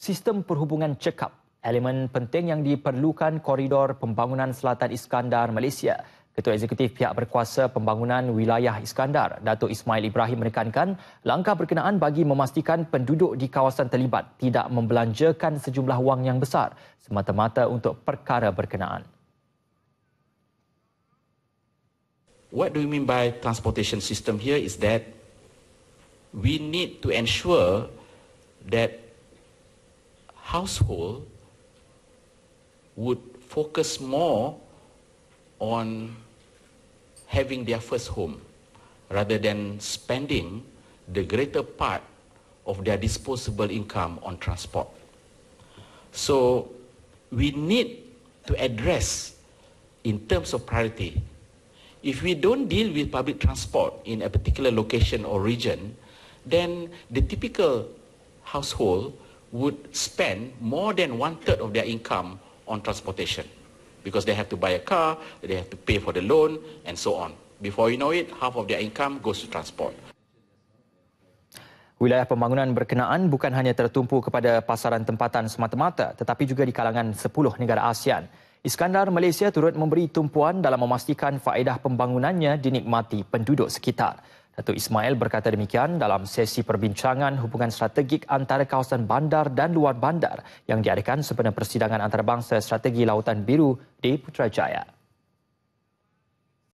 sistem perhubungan cekap, elemen penting yang diperlukan koridor pembangunan Selatan Iskandar Malaysia. Ketua Eksekutif Pihak Berkuasa Pembangunan Wilayah Iskandar, Datuk Ismail Ibrahim menekankan langkah berkenaan bagi memastikan penduduk di kawasan terlibat tidak membelanjakan sejumlah wang yang besar semata-mata untuk perkara berkenaan. What do you mean by transportation system here is that we need to ensure that household would focus more on having their first home rather than spending the greater part of their disposable income on transport. So we need to address in terms of priority. If we don't deal with public transport in a particular location or region, then the typical household would spend more than one third of their income on transportation because they have to buy a car, they have to pay for the loan, and so on. Before you know it, half of their income goes to transport. Wilayah pembangunan berkenaan bukan hanya tertumpu kepada pasaran tempatan semata-mata tetapi juga di kalangan 10 negara ASEAN. Iskandar Malaysia turut memberi tumpuan dalam memastikan faedah pembangunannya dinikmati penduduk sekitar. Datuk Ismail berkata demikian dalam sesi perbincangan hubungan strategik antara kawasan bandar dan luar bandar yang diadakan sempena persidangan antarabangsa strategi Lautan Biru di Putrajaya.